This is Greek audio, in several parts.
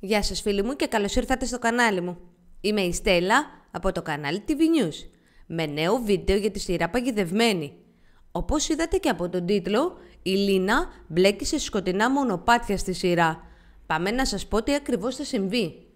Γεια σας φίλοι μου και καλώς ήρθατε στο κανάλι μου. Είμαι η Στέλλα από το κανάλι TV News με νέο βίντεο για τη σειρά Παγιδευμένη. Όπως είδατε και από τον τίτλο, η Λίνα μπλέκει σε σκοτεινά μονοπάτια στη σειρά. Πάμε να σας πω τι ακριβώς θα συμβεί.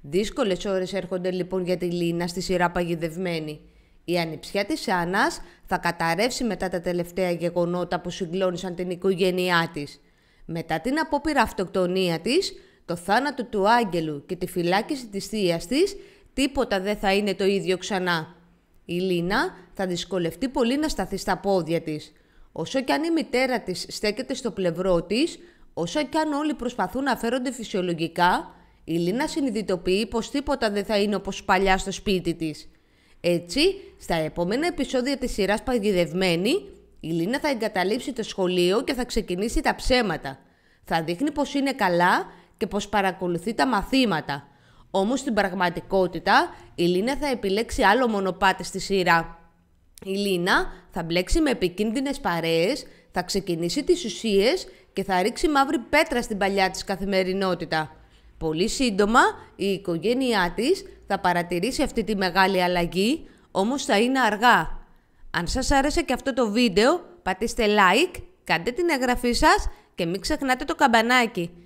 Δύσκολες ώρες έρχονται λοιπόν για τη Λίνα στη σειρά Παγιδευμένη. Η ανιψιά της Άννας θα καταρρεύσει μετά τα τελευταία γεγονότα που συγκλώνησαν την οικογένειά της. Μετά την απόπειρα αυτοκτονία της, το θάνατο του άγγελου και τη φυλάκιση της θείας της, τίποτα δεν θα είναι το ίδιο ξανά. Η Λίνα θα δυσκολευτεί πολύ να σταθεί στα πόδια της. Όσο κι αν η μητέρα της στέκεται στο πλευρό της, όσο κι αν όλοι προσπαθούν να φέρονται φυσιολογικά, η Λίνα συνειδητοποιεί πως τίποτα δεν θα είναι όπως παλιά στο σπίτι της. Έτσι, στα επόμενα επεισόδια της σειράς Παγιδευμένη, η Λίνα θα εγκαταλείψει το σχολείο και θα ξεκινήσει τα ψέματα. Θα δείχνει πως είναι καλά και πως παρακολουθεί τα μαθήματα. Όμως στην πραγματικότητα η Λίνα θα επιλέξει άλλο μονοπάτι στη σειρά. Η Λίνα θα μπλέξει με επικίνδυνες παρέες, θα ξεκινήσει τις ουσίες και θα ρίξει μαύρη πέτρα στην παλιά της καθημερινότητα. Πολύ σύντομα η οικογένειά της θα παρατηρήσει αυτή τη μεγάλη αλλαγή, όμως θα είναι αργά. Αν σας άρεσε και αυτό το βίντεο, πατήστε like, κάντε την εγγραφή σας και μην ξεχνάτε το καμπανάκι.